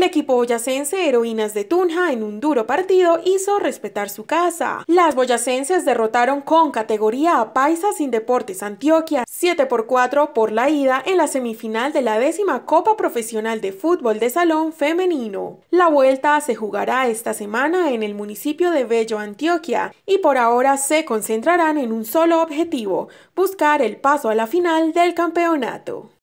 El equipo boyacense Heroínas de Tunja en un duro partido hizo respetar su casa. Las boyacenses derrotaron con categoría a Paisa sin Deportes Antioquia 7 por 4 por la ida en la semifinal de la décima Copa Profesional de Fútbol de Salón Femenino. La vuelta se jugará esta semana en el municipio de Bello, Antioquia, y por ahora se concentrarán en un solo objetivo, buscar el paso a la final del campeonato.